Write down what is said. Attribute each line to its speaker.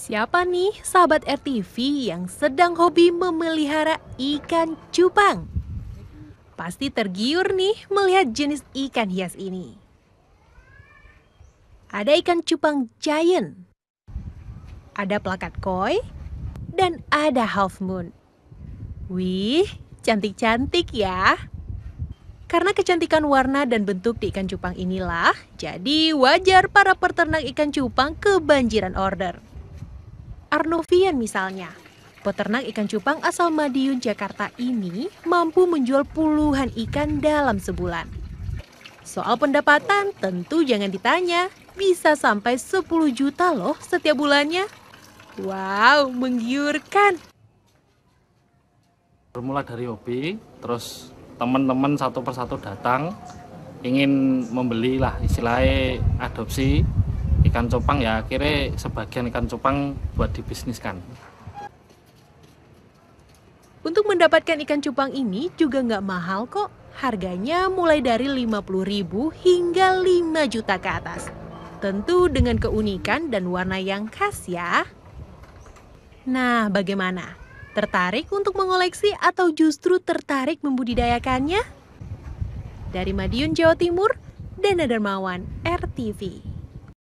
Speaker 1: Siapa nih sahabat RTV yang sedang hobi memelihara ikan cupang? Pasti tergiur nih melihat jenis ikan hias ini. Ada ikan cupang giant, ada plakat koi, dan ada half moon. Wih, cantik-cantik ya. Karena kecantikan warna dan bentuk di ikan cupang inilah, jadi wajar para peternak ikan cupang kebanjiran order. Arnovian misalnya. Peternak ikan cupang asal Madiun, Jakarta ini mampu menjual puluhan ikan dalam sebulan. Soal pendapatan tentu jangan ditanya, bisa sampai 10 juta loh setiap bulannya. Wow,
Speaker 2: menggiurkan. Bermula dari hobi, terus teman-teman satu persatu datang, ingin membeli lah istilahnya adopsi, ikan cupang ya akhirnya sebagian ikan cupang buat dibisniskan.
Speaker 1: Untuk mendapatkan ikan cupang ini juga nggak mahal kok. Harganya mulai dari 50 ribu hingga 5 juta ke atas. Tentu dengan keunikan dan warna yang khas ya. Nah, bagaimana? Tertarik untuk mengoleksi atau justru tertarik membudidayakannya? Dari Madiun, Jawa Timur, Dana Darmawan, RTV.